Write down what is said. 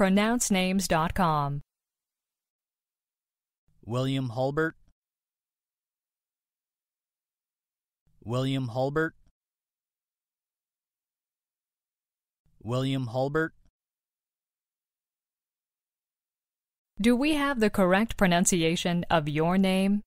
pronouncenames.com. William Hulbert William Hulbert William Hulbert Do we have the correct pronunciation of your name?